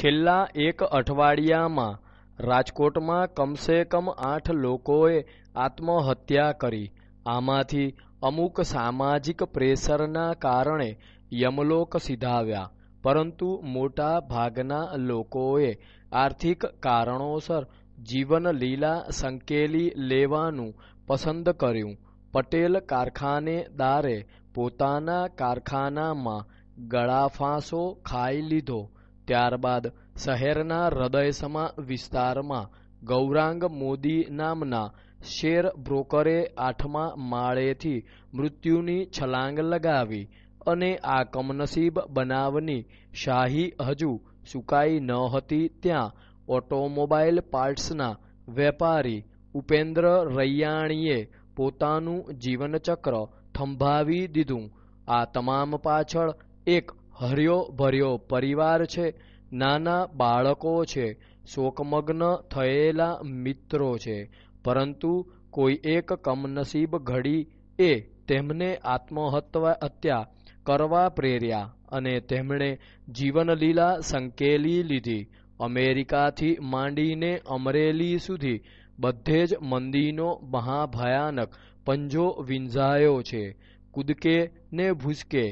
છેલ્લા એક અઠવાડિયામાં રાજકોટમાં કમસે કમ આઠ લોકોએ આત્મહત્યા કરી આમાંથી અમુક સામાજિક પ્રેશરના કારણે યમલોક સીધાવ્યા પરંતુ મોટા ભાગના લોકોએ આર્થિક કારણોસર જીવન લીલા સંકેલી લેવાનું પસંદ કર્યું પટેલ કારખાનેદારે પોતાના કારખાનામાં ગળાફાંસો ખાઈ લીધો ત્યારબાદ શહેરના હૃદયસમા વિસ્તારમાં ગૌરાંગ મોદી નામના શેર બ્રોકરે આઠમા માળેથી મૃત્યુની છલાંગ લગાવી અને આ કમનસીબ બનાવની શાહી હજુ સુકાઈ ન હતી ત્યાં ઓટોમોબાઈલ પાર્ટ્સના વેપારી ઉપેન્દ્ર રૈયાણીએ પોતાનું જીવનચક્ર થંભાવી દીધું આ તમામ પાછળ એક હર્યો ભર્યો પરિવાર છે નાના બાળકો છે શોકમગ્ન થયેલા મિત્રો છે પરંતુ કોઈ એક કમનસીબ ઘડી એ તેમને આત્મહત્યા હત્યા કરવા પ્રેર્યા અને તેમણે જીવનલીલા સંકેલી લીધી અમેરિકાથી માંડીને અમરેલી સુધી બધે જ મંદીનો મહાભયાનક પંજો વિંઝાયો છે કૂદકે ને ભૂસકે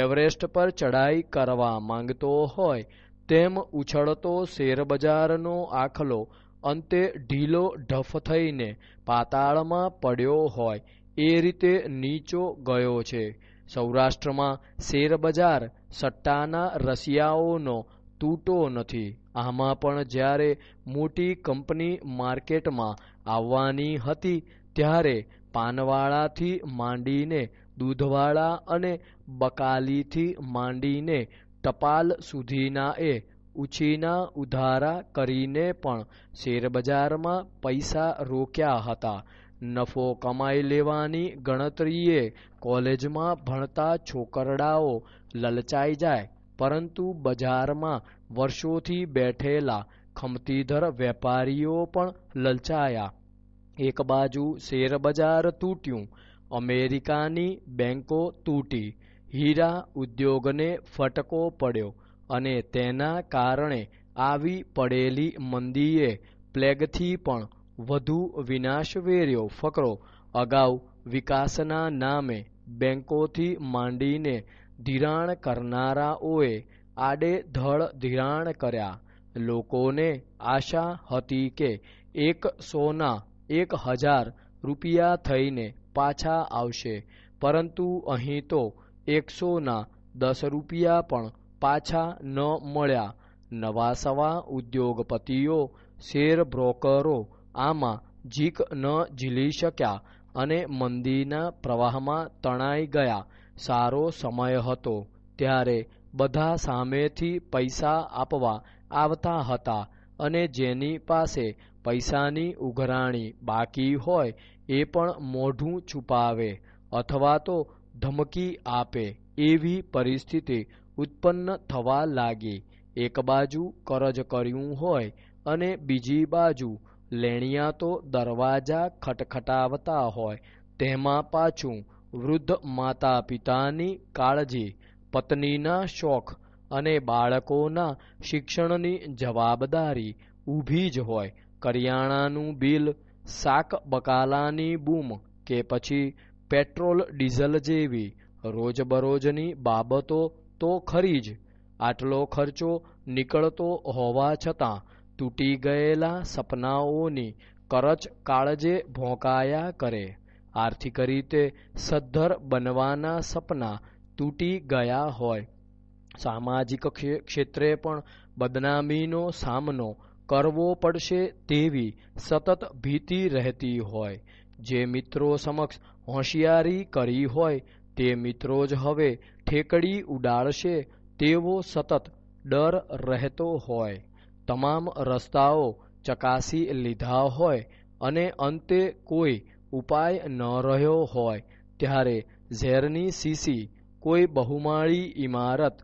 એવરેસ્ટ પર ચડાઈ કરવા માંગતો હોય તેમ ઉછળતો શેરબજારનો આખલો અંતે ઢીલો ઢફ થઈને પાતાળમાં પડ્યો હોય એ રીતે નીચો ગયો છે સૌરાષ્ટ્રમાં શેરબજાર સટ્ટાના રસિયાઓનો તૂટો નથી આમાં પણ જ્યારે મોટી કંપની માર્કેટમાં આવવાની હતી ત્યારે પાનવાળાથી માંડીને દૂધવાળા અને બકાલીથી માંડીને ટપાલ સુધીના એ ઉછીના ઉધારા કરીને પણ શેરબજારમાં પૈસા રોક્યા હતા નફો કમાઈ લેવાની ગણતરીએ કોલેજમાં ભણતા છોકરડાઓ લલચાઈ જાય પરંતુ બજારમાં વર્ષોથી બેઠેલા ખમતીધર વેપારીઓ પણ લલચાયા એક બાજુ શેરબજાર તૂટ્યું અમેરિકાની બેંકો તૂટી હીરા ઉદ્યોગને ફટકો પડ્યો અને તેના કારણે આવી પડેલી મંદીએ પ્લેગથી પણ વધુ વિનાશ વેર્યો ફકરો અગાઉ વિકાસના નામે બેંકોથી માંડીને ધિરાણ કરનારાઓએ આડેધડ ધિરાણ કર્યા લોકોને આશા હતી કે એક સોના એક હજાર રૂપિયા થઈને પાછા આવશે પરંતુ અહીં તો એકસોના દસ રૂપિયા પણ પાછા ન મળ્યા નવા સવા ઉદ્યોગપતિઓ શેર બ્રોકરો આમાં જીક ન ઝીલી શક્યા અને મંદીના પ્રવાહમાં તણાઈ ગયા સારો સમય હતો ત્યારે બધા સામેથી પૈસા આપવા આવતા હતા અને જેની પાસે પૈસાની ઉઘરાણી બાકી હોય એ પણ મોઢું છુપાવે અથવા તો ધમકી આપે એવી પરિસ્થિતિ ઉત્પન્ન થવા લાગી એક બાજુ કરજ કર્યું હોય અને બીજી બાજુ લેણિયા તો દરવાજા ખટખટાવતા હોય તેમાં પાછું વૃદ્ધ માતા પિતાની કાળજી પત્નીના શોખ અને બાળકોના શિક્ષણની જવાબદારી ઊભી જ હોય કરિયાણાનું બિલ શાક બકાલાની બૂમ કે પછી પેટ્રોલ ડીઝલ જેવી રોજબરોજની બાબતો તો ખરી જ આટલો ખર્ચો નીકળતો હોવા છતાં તૂટી ગયેલા સપનાઓની કરચ કાળજે ભોંકાયા કરે આર્થિક રીતે સદ્ધર બનવાના સપના તૂટી ગયા હોય સામાજિક ક્ષેત્રે પણ બદનામીનો સામનો કરવો પડશે તેવી સતત ભીતિ રહેતી હોય જે મિત્રો સમક્ષ હોશિયારી કરી હોય તે મિત્રો જ હવે ઠેકડી ઉડાડશે તેવો સતત ડર રહેતો હોય તમામ રસ્તાઓ ચકાસી લીધા હોય અને અંતે કોઈ ઉપાય ન રહ્યો હોય ત્યારે ઝેરની સીસી કોઈ બહુમાળી ઇમારત